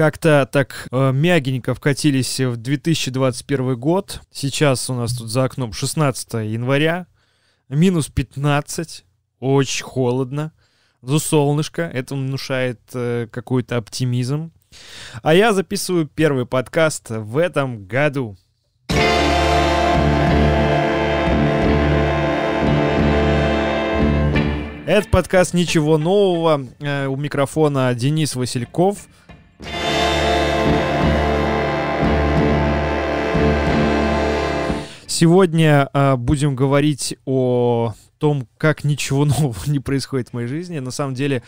как-то так э, мягенько вкатились в 2021 год. Сейчас у нас тут за окном 16 января, минус 15, очень холодно. За солнышко, это внушает э, какой-то оптимизм. А я записываю первый подкаст в этом году. Это подкаст «Ничего нового». Э, у микрофона Денис Васильков – Сегодня э, будем говорить о том, как ничего нового не происходит в моей жизни. На самом деле,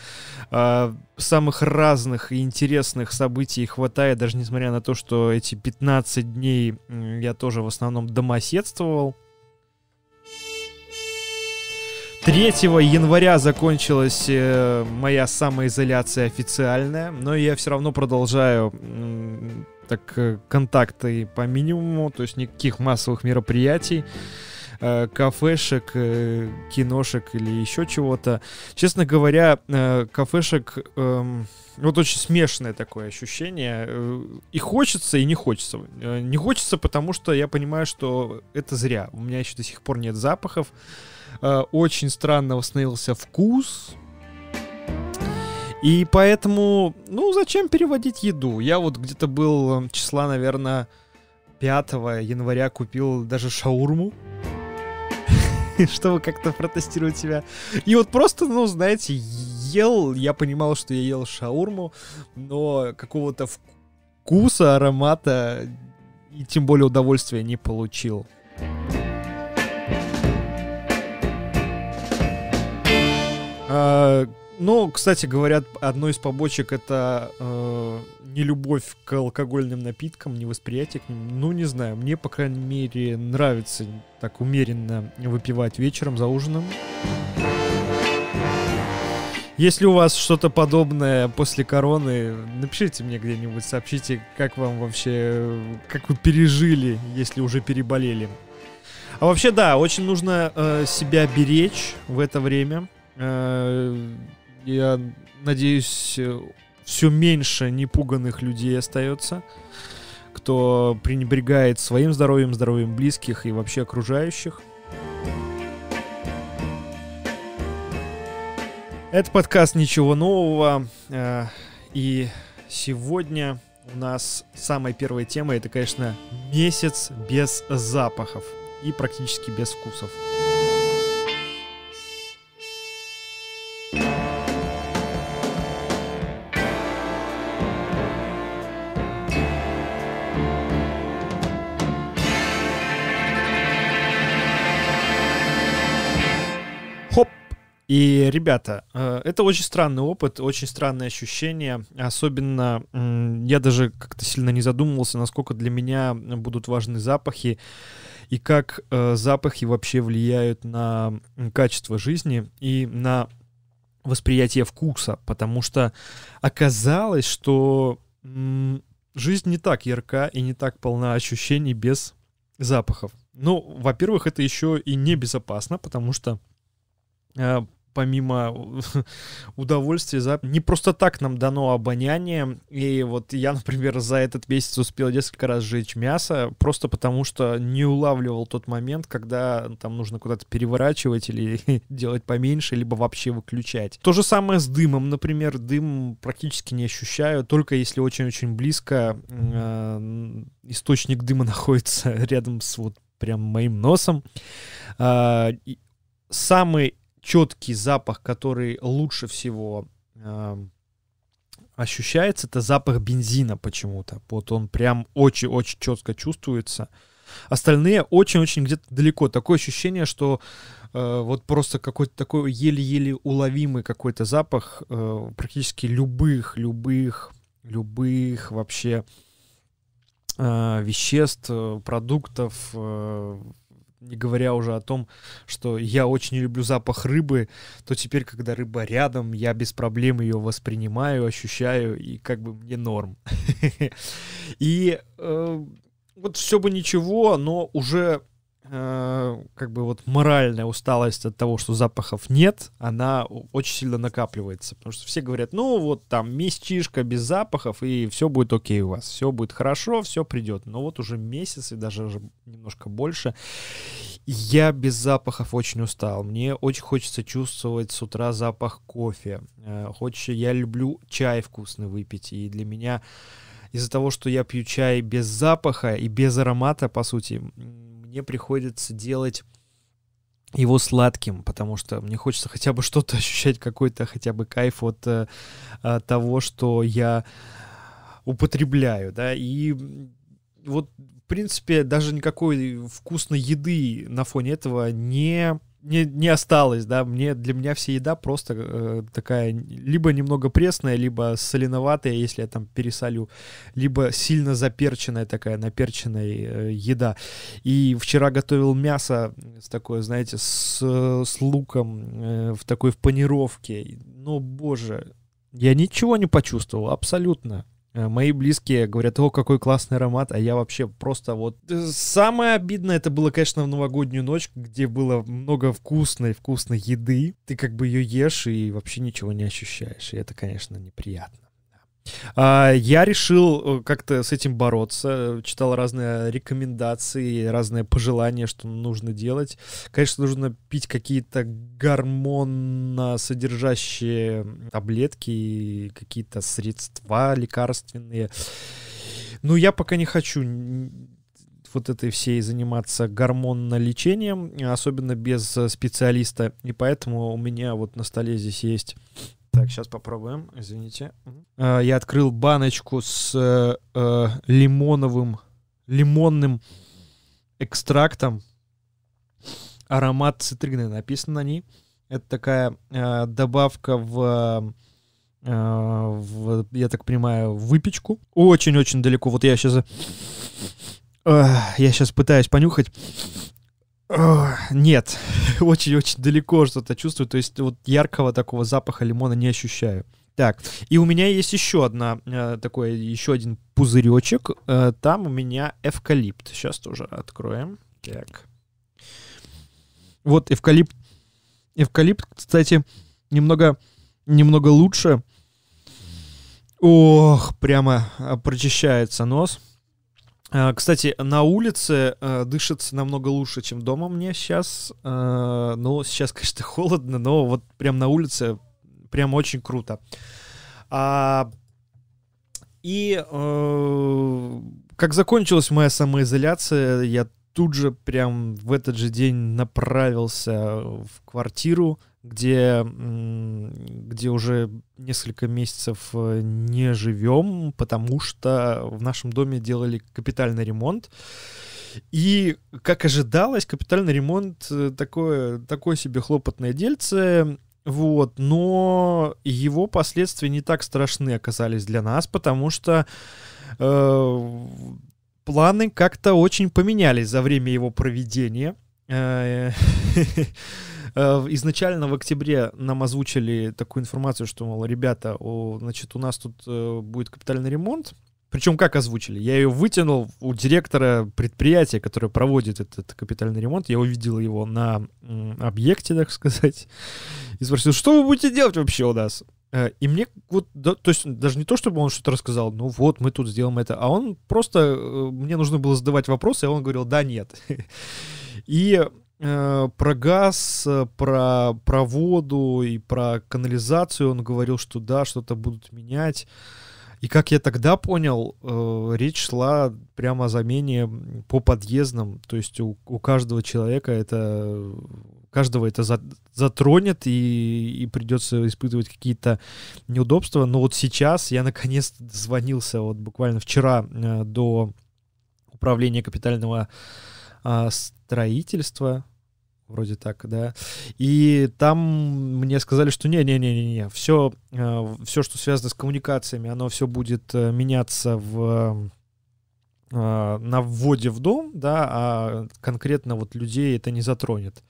э, самых разных и интересных событий хватает, даже несмотря на то, что эти 15 дней я тоже в основном домоседствовал. 3 января закончилась э, моя самоизоляция официальная, но я все равно продолжаю так э, контакты по минимуму, то есть никаких массовых мероприятий э, кафешек, э, киношек или еще чего-то. Честно говоря, кафешек эм, вот очень смешанное такое ощущение. И хочется, и не хочется. Не хочется, потому что я понимаю, что это зря. У меня еще до сих пор нет запахов. Очень странно восстановился вкус. И поэтому, ну, зачем переводить еду? Я вот где-то был эм, числа, наверное, 5 января купил даже шаурму чтобы как-то протестировать себя. И вот просто, ну, знаете, ел, я понимал, что я ел шаурму, но какого-то вкуса, аромата и тем более удовольствия не получил. А, ну, кстати, говорят, одно из побочек это э, нелюбовь к алкогольным напиткам, невосприятие к ним. Ну, не знаю, мне, по крайней мере, нравится так умеренно выпивать вечером за ужином. Если у вас что-то подобное после короны, напишите мне где-нибудь, сообщите, как вам вообще, как вы пережили, если уже переболели. А вообще, да, очень нужно э, себя беречь в это время. Э, я надеюсь, э, все меньше непуганных людей остается, кто пренебрегает своим здоровьем, здоровьем близких и вообще окружающих. Это подкаст «Ничего нового». Э, и сегодня у нас самая первая тема — это, конечно, месяц без запахов и практически без вкусов. И, ребята, э, это очень странный опыт, очень странное ощущение. Особенно я даже как-то сильно не задумывался, насколько для меня будут важны запахи и как э, запахи вообще влияют на качество жизни и на восприятие вкуса, потому что оказалось, что жизнь не так ярка и не так полна ощущений без запахов. Ну, во-первых, это еще и небезопасно, потому что э, помимо э, удовольствия, за... не просто так нам дано обоняние. И вот я, например, за этот месяц успел несколько раз жечь мясо, просто потому что не улавливал тот момент, когда там нужно куда-то переворачивать или делать поменьше, либо вообще выключать. То же самое с дымом, например. Дым практически не ощущаю, только если очень-очень близко э, источник дыма находится рядом с вот прям моим носом. Э, самый четкий запах, который лучше всего э, ощущается, это запах бензина почему-то. Вот он прям очень-очень четко чувствуется. Остальные очень-очень где-то далеко. Такое ощущение, что э, вот просто какой-то такой еле-еле уловимый какой-то запах э, практически любых, любых, любых вообще э, веществ, э, продуктов, э, не говоря уже о том, что я очень люблю запах рыбы, то теперь, когда рыба рядом, я без проблем ее воспринимаю, ощущаю, и как бы мне норм. И э, вот все бы ничего, но уже Э, как бы вот моральная усталость от того, что запахов нет, она очень сильно накапливается. Потому что все говорят, ну вот там местечко без запахов, и все будет окей у вас, все будет хорошо, все придет. Но вот уже месяц и даже немножко больше я без запахов очень устал. Мне очень хочется чувствовать с утра запах кофе. Э, хочется, я люблю чай вкусный выпить, и для меня из-за того, что я пью чай без запаха и без аромата, по сути, мне приходится делать его сладким, потому что мне хочется хотя бы что-то ощущать, какой-то хотя бы кайф от, от э, э, того, что я употребляю, да, и вот, в принципе, даже никакой вкусной еды на фоне этого не не, не осталось, да, мне, для меня вся еда просто э, такая, либо немного пресная, либо соленоватая, если я там пересолю, либо сильно заперченная такая, наперченная э, еда. И вчера готовил мясо с такой, знаете, с, с луком, э, в такой в панировке, но ну, боже, я ничего не почувствовал, абсолютно. Э, мои близкие говорят, о, какой классный аромат, а я вообще просто вот... Э, самое обидное это было, конечно, в новогоднюю ночь, где было много вкусной, вкусной еды. Ты как бы ее ешь и вообще ничего не ощущаешь, и это, конечно, неприятно. А, я решил э, как-то с этим бороться, читал разные рекомендации, разные пожелания, что нужно делать. Конечно, нужно пить какие-то гормоносодержащие таблетки, какие-то средства лекарственные. Но ну, я пока не хочу вот этой всей заниматься гормонно-лечением, особенно без э, специалиста. И поэтому у меня вот на столе здесь есть так, сейчас попробуем, извините. Э, я открыл баночку с э, э, лимоновым, лимонным экстрактом. Аромат цитрины написан на ней. Это такая э, добавка в, э, в, я так понимаю, выпечку. Очень-очень далеко. Вот я сейчас... Э, я сейчас пытаюсь понюхать. Нет, очень-очень далеко что-то чувствую. То есть вот яркого такого запаха лимона не ощущаю. Так, и у меня есть еще одна, э, такой, еще один пузыречек. Э, там у меня эвкалипт. Сейчас тоже откроем. Так. Вот эвкалипт. Эвкалипт, кстати, немного, немного лучше. Ох, прямо э, прочищается нос. А, кстати, на улице э, дышится намного лучше, чем дома мне сейчас. Э, ну, сейчас, конечно, холодно, но вот прям на улице прям очень круто. А, и э, как закончилась моя самоизоляция, я тут же прям в этот же день направился в квартиру, где, где уже несколько месяцев э, не живем, потому что в нашем доме делали капитальный ремонт. И, как ожидалось, капитальный ремонт э, такое, такое себе хлопотное дельце. Вот, но его последствия не так страшны оказались для нас, потому что э, планы как-то очень поменялись за время его проведения. Э, Э, изначально в октябре нам озвучили такую информацию, что, мол, ребята, о, значит, у нас тут э, будет капитальный ремонт, причем как озвучили? Я ее вытянул у директора предприятия, которое проводит этот капитальный ремонт. Я увидел его на объекте, так сказать, и спросил, что вы будете делать вообще у нас? Э, и мне вот, да, то есть даже не то, чтобы он что-то рассказал, ну вот, мы тут сделаем это, а он просто, мне нужно было задавать вопросы, и а он говорил, да, нет. И Э, про газ, э, про, про воду и про канализацию он говорил, что да, что-то будут менять. И как я тогда понял, э, речь шла прямо о замене по подъездам. То есть у, у каждого человека это э, каждого это за, затронет и, и придется испытывать какие-то неудобства. Но вот сейчас я наконец звонился вот буквально вчера э, до управления капитального а, строительства вроде так, да. И там мне сказали, что не-не-не-не, все, э, все, что связано с коммуникациями, оно все будет э, меняться в э, на вводе в дом, да, а конкретно вот людей это не затронет.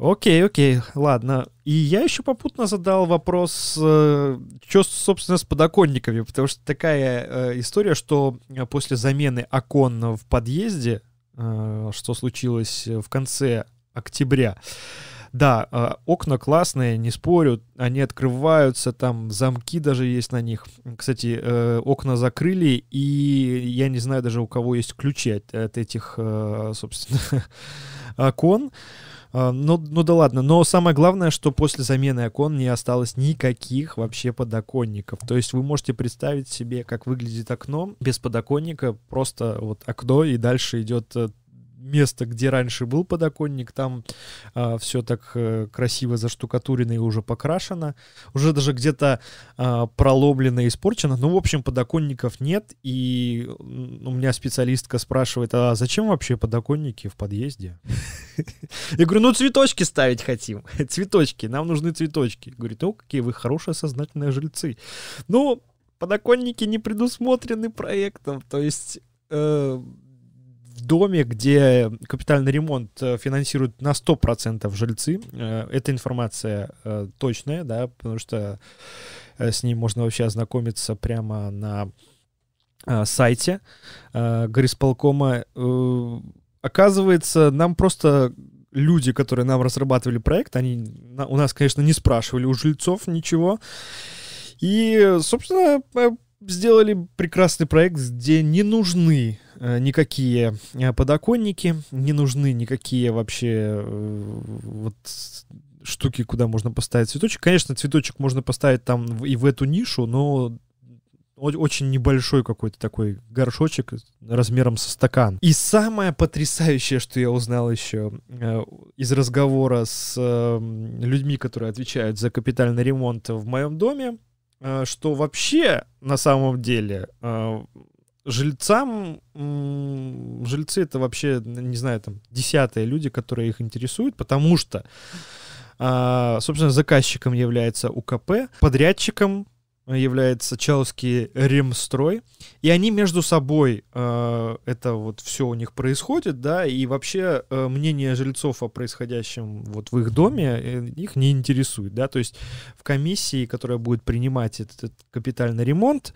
Окей, окей, ладно. И я еще попутно задал вопрос, что, собственно, с подоконниками, потому что такая история, что после замены окон в подъезде Э, что случилось в конце октября. Да, э, окна классные, не спорю, они открываются, там замки даже есть на них. Кстати, э, окна закрыли, и я не знаю даже у кого есть ключи от, от этих, собственно, окон. А, ну, ну да ладно, но самое главное, что после замены окон не осталось никаких вообще подоконников. То есть вы можете представить себе, как выглядит окно без подоконника, просто вот окно, и дальше идет э, место, где раньше был подоконник, там э, а, все так э, красиво заштукатурено и уже покрашено. Уже даже где-то э, проломлено и испорчено. Ну, в общем, подоконников нет. И у меня специалистка спрашивает, а зачем вообще подоконники в подъезде? Я говорю, ну, цветочки ставить хотим. Цветочки, нам нужны цветочки. Говорит, о, какие вы хорошие сознательные жильцы. Ну, подоконники не предусмотрены проектом. То есть... Э, доме, где капитальный ремонт э, финансируют на 100% жильцы. Э, эта информация э, точная, да, потому что с ней можно вообще ознакомиться прямо на сайте горисполкома. Оказывается, нам просто люди, которые нам разрабатывали проект, они у нас, конечно, не спрашивали у жильцов ничего. И, собственно, сделали прекрасный проект, где не нужны э, никакие э, подоконники, не нужны никакие вообще э, вот штуки, куда можно поставить цветочек. Конечно, цветочек можно поставить там и в эту нишу, но очень небольшой какой-то такой горшочек размером со стакан. И самое потрясающее, что я узнал еще э, из разговора с э, людьми, которые отвечают за капитальный ремонт в моем доме, Э, что вообще на самом деле э, жильцам, жильцы это вообще, не знаю, там, десятые люди, которые их интересуют, потому что, а, собственно, заказчиком является УКП, подрядчиком является чаловский Ремстрой, и они между собой, э, это вот все у них происходит, да, и вообще э, мнение жильцов о происходящем вот в их доме э, их не интересует, да, то есть в комиссии, которая будет принимать этот, этот капитальный ремонт,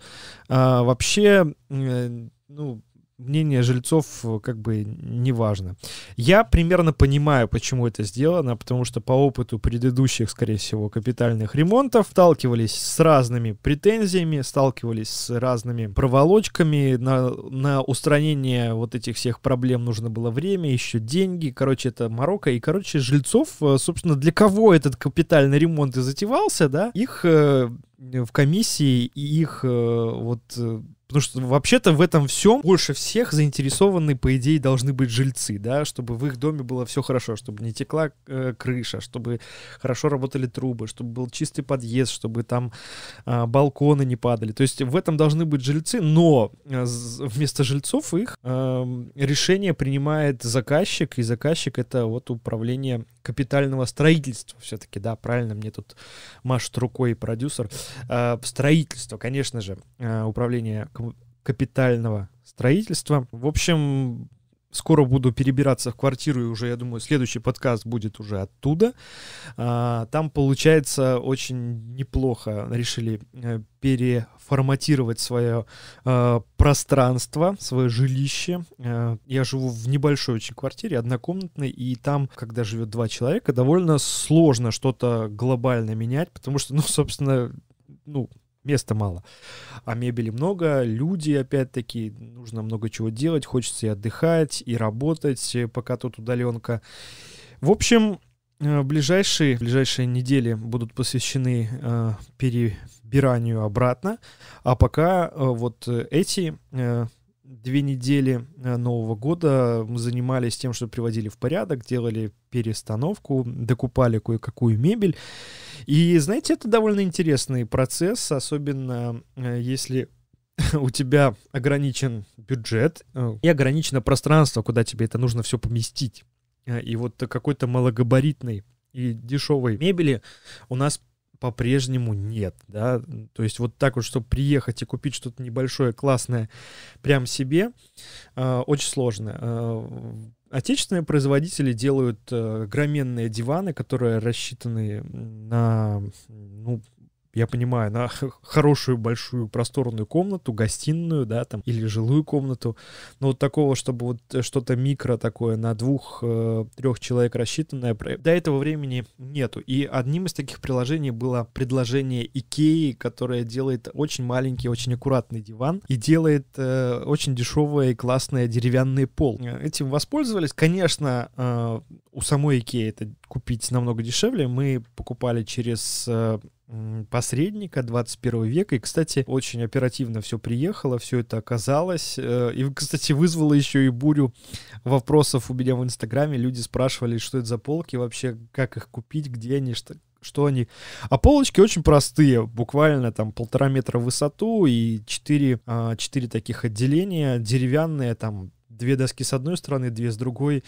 э, вообще, э, ну, мнение жильцов э, как бы не важно. Я примерно понимаю, почему это сделано, потому что по опыту предыдущих, скорее всего, капитальных ремонтов сталкивались с разными претензиями, сталкивались с разными проволочками, на, на устранение вот этих всех проблем нужно было время, еще деньги, короче, это Марокко, и, короче, жильцов, э, собственно, для кого этот капитальный ремонт и затевался, да, их э, в комиссии и их вот Потому что вообще-то в этом всем больше всех заинтересованы, по идее, должны быть жильцы, да, чтобы в их доме было все хорошо, чтобы не текла э, крыша, чтобы хорошо работали трубы, чтобы был чистый подъезд, чтобы там э, балконы не падали. То есть в этом должны быть жильцы, но э, вместо жильцов их э, решение принимает заказчик, и заказчик это вот управление капитального строительства все-таки, да, правильно мне тут машет рукой продюсер. А, строительство, конечно же, а, управление капитального строительства. В общем, Скоро буду перебираться в квартиру, и уже, я думаю, следующий подкаст будет уже оттуда. А, там, получается, очень неплохо решили э, переформатировать свое э, пространство, свое жилище. Э, я живу в небольшой очень квартире, однокомнатной, и там, когда живет два человека, довольно сложно что-то глобально менять, потому что, ну, собственно, ну, места мало. А мебели много, люди, опять-таки, нужно много чего делать, хочется и отдыхать, и работать, э, пока тут удаленка. В общем, э, ближайшие, ближайшие недели будут посвящены э, перебиранию обратно, а пока э, вот э, эти э, две недели Нового года мы занимались тем, что приводили в порядок, делали перестановку, докупали кое-какую мебель. И, знаете, это довольно интересный процесс, особенно э, если у тебя ограничен бюджет э, и ограничено пространство, куда тебе это нужно все поместить. Э, и вот какой-то малогабаритный и дешевой мебели у нас по-прежнему нет, да, то есть вот так вот, чтобы приехать и купить что-то небольшое, классное прям себе, э, очень сложно. Э, отечественные производители делают э, громенные диваны, которые рассчитаны на, ну, я понимаю, на хорошую, большую, просторную комнату, гостиную, да, там, или жилую комнату, но вот такого, чтобы вот э, что-то микро такое на двух-трех э, человек рассчитанное, до этого времени нету. И одним из таких приложений было предложение Икеи, которое делает очень маленький, очень аккуратный диван и делает э, очень дешевое и классное деревянный пол. Э, этим воспользовались. Конечно, э, у самой Икеи это купить намного дешевле. Мы покупали через э, посредника 21 века. И, кстати, очень оперативно все приехало, все это оказалось. Э, и, кстати, вызвало еще и бурю вопросов у меня в Инстаграме. Люди спрашивали, что это за полки вообще, как их купить, где они, что, что они. А полочки очень простые, буквально там полтора метра в высоту и четыре, а, четыре таких отделения деревянные, там две доски с одной стороны, две с другой,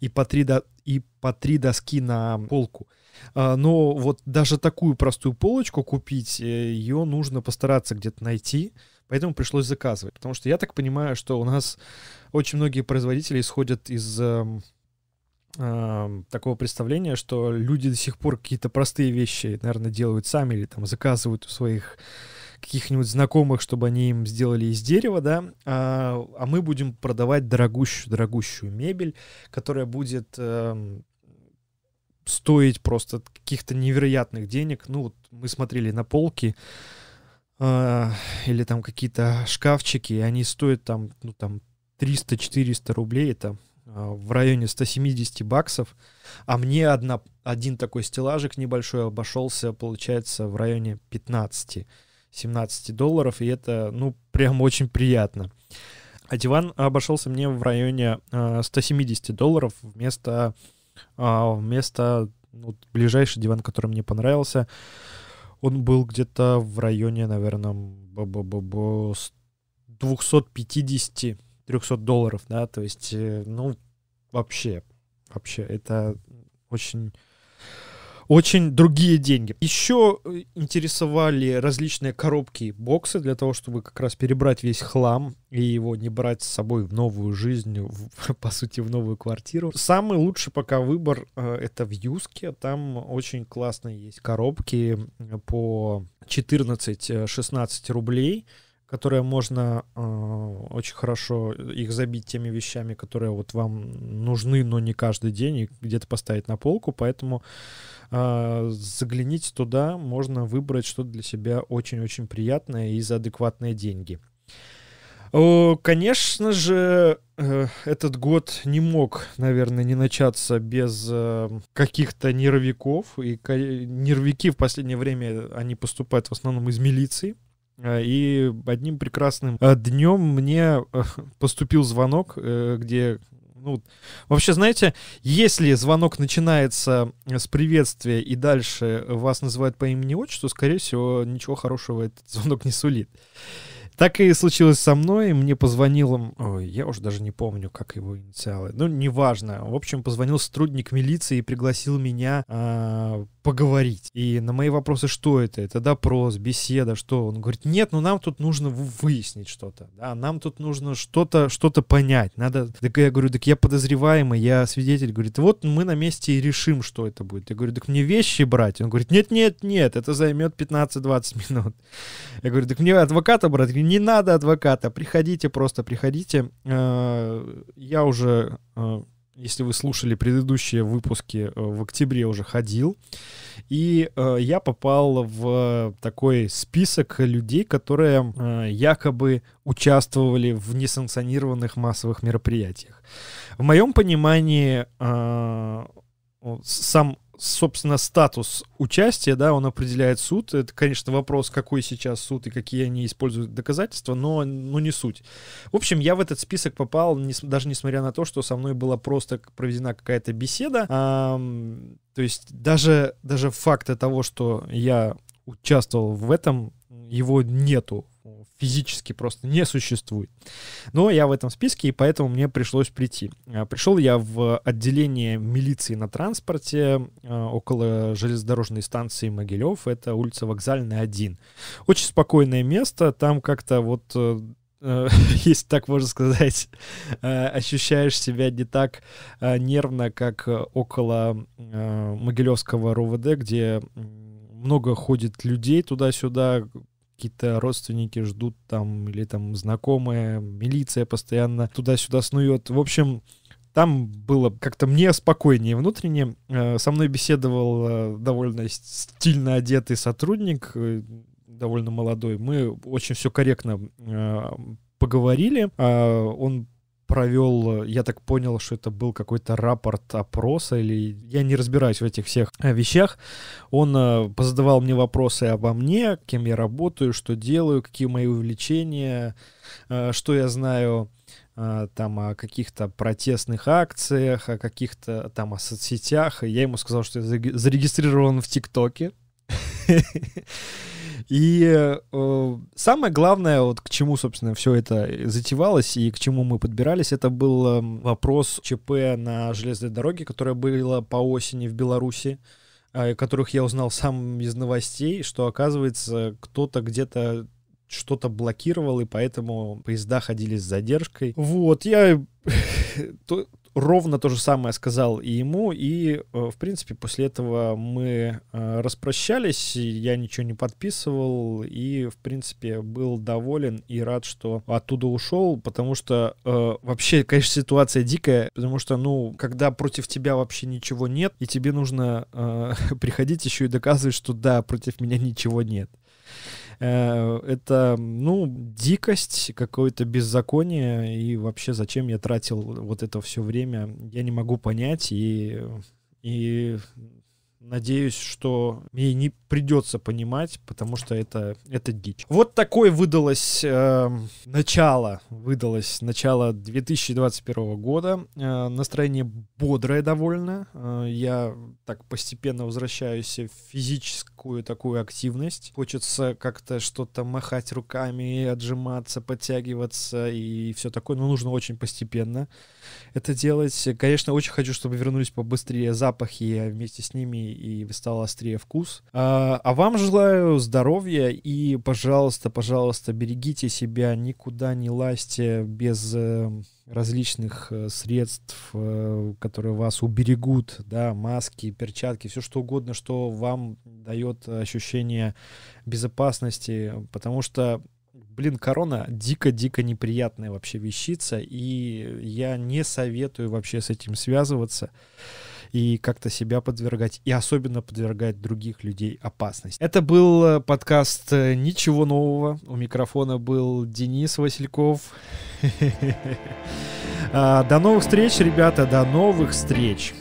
и по три, до... и по три доски на полку. А, но вот даже такую простую полочку купить, э, ее нужно постараться где-то найти, поэтому пришлось заказывать. Потому что я так понимаю, что у нас очень многие производители исходят из эм, эм, такого представления, что люди до сих пор какие-то простые вещи, наверное, делают сами или там заказывают у своих каких-нибудь знакомых, чтобы они им сделали из дерева, да, а, а мы будем продавать дорогущую-дорогущую мебель, которая будет э, стоить просто каких-то невероятных денег. Ну, вот мы смотрели на полки, э, или там какие-то шкафчики, они стоят там, ну, там 300-400 рублей, это а, в районе 170 баксов, а мне одна, один такой стеллажик небольшой обошелся, получается, в районе 15. 17 долларов, и это, ну, прям очень приятно. А диван обошелся мне в районе 170 э, долларов вместо, а, вместо ну, ближайший диван, который мне понравился. Он был где-то в районе, наверное, 250-300 долларов, да, то есть, э, ну, вообще, вообще, это очень очень другие деньги. Еще э, интересовали различные коробки и боксы для того, чтобы как раз перебрать весь хлам и его не брать с собой в новую жизнь, в, по сути, в новую квартиру. Самый лучший пока выбор э, это в Юске. Там очень классные есть коробки э, по 14-16 рублей которые можно э, очень хорошо их забить теми вещами, которые вот вам нужны, но не каждый день, и где-то поставить на полку. Поэтому а, Загляните туда, можно выбрать что-то для себя очень-очень приятное и за адекватные деньги. Конечно же, э, этот год не мог, наверное, не начаться без э, каких-то нервиков. И нервики в последнее время, они поступают в основном из милиции. А, и одним прекрасным а, днем мне э, поступил звонок, где ну, вообще, знаете, если звонок начинается э, с приветствия и дальше вас называют по имени-отчеству, скорее всего, ничего хорошего этот звонок не сулит. Так и случилось со мной. Мне позвонил, ой, я уже даже не помню, как его инициалы. Ну, неважно. В общем, позвонил сотрудник милиции и пригласил меня а, поговорить. И на мои вопросы, что это? Это допрос, беседа, что? Он говорит, нет, ну нам тут нужно выяснить что-то, да, нам тут нужно что-то что понять, надо... Так я говорю, так я подозреваемый, я свидетель. Говорит, вот мы на месте и решим, что это будет. Я говорю, так мне вещи брать? Он говорит, нет, нет, нет, это займет 15-20 минут. Я говорю, так мне адвоката брать? Говорю, не надо адвоката, приходите просто, приходите. Э, я уже э, если вы слушали предыдущие выпуски, э, в октябре уже ходил. И э, я попал в такой список людей, которые э, якобы участвовали в несанкционированных массовых мероприятиях. В моем понимании э, сам собственно, статус участия, да, он определяет суд. Это, конечно, вопрос, какой сейчас суд и какие они используют доказательства, но, но ну, не суть. В общем, я в этот список попал, не, даже несмотря на то, что со мной была просто проведена какая-то беседа. А, то есть даже, даже факта того, что я участвовал в этом, его нету физически просто не существует. Но я в этом списке, и поэтому мне пришлось прийти. А, пришел я в отделение милиции на транспорте а, около железнодорожной станции Могилев. Это улица Вокзальная, 1. Очень спокойное место. Там как-то вот э, э, если так можно сказать, э, ощущаешь себя не так нервно, как около Могилевского РОВД, где много ходит людей туда-сюда, какие-то родственники ждут там, или там знакомые, милиция постоянно туда-сюда снует. В общем, там было как-то мне спокойнее внутренне. Э, со мной беседовал э, довольно стильно одетый сотрудник, э, довольно молодой. Мы очень все корректно поговорили. А, он провел, э, я так понял, что это был какой-то рапорт опроса, или я не разбираюсь в этих всех э, вещах. Он э, позадавал мне вопросы обо мне, кем я работаю, что делаю, какие мои увлечения, что я знаю там о каких-то протестных акциях, о каких-то там о соцсетях. И я ему сказал, что я зарегистрирован в ТикТоке. И э, э, самое главное, вот к чему, собственно, все это затевалось и к чему мы подбирались, это был эм, вопрос ЧП на железной дороге, которая была по осени в Беларуси а, которых я узнал сам из новостей, что, оказывается, кто-то где-то что-то блокировал, и поэтому поезда ходили с задержкой. Вот, я ровно то же самое сказал и ему, и, э, в принципе, после этого мы э, распрощались, я ничего не подписывал, и, в принципе, был доволен и рад, что оттуда ушел, потому что э, вообще, конечно, ситуация дикая, потому что, ну, когда против тебя вообще ничего нет, и тебе нужно э, приходить еще и доказывать, что да, против меня ничего нет. Э, это, ну, дикость, какое-то беззаконие, и вообще зачем я тратил вот это все время, я не могу понять, и, и Надеюсь, что мне не придется понимать, потому что это, это дичь. Вот такое выдалось э, начало, выдалось начало 2021 года. Э, настроение бодрое довольно. Э, я так постепенно возвращаюсь в физическое такую такую активность. Хочется как-то что-то махать руками, отжиматься, подтягиваться и все такое, но нужно очень постепенно это делать. Конечно, очень хочу, чтобы вернулись побыстрее запахи а вместе с ними и стал острее вкус. А, а вам желаю здоровья и, пожалуйста, пожалуйста, берегите себя, никуда не лазьте без э, различных э, средств, э, которые вас уберегут, да, маски, перчатки, все что угодно, что вам дает дает ощущение безопасности, потому что блин, корона дико-дико неприятная вообще вещица, и я не советую вообще с этим связываться и как-то себя подвергать, и особенно подвергать других людей опасности. Это был э, подкаст э, «Ничего нового». У микрофона был Денис Васильков. А, до новых встреч, ребята, до новых встреч!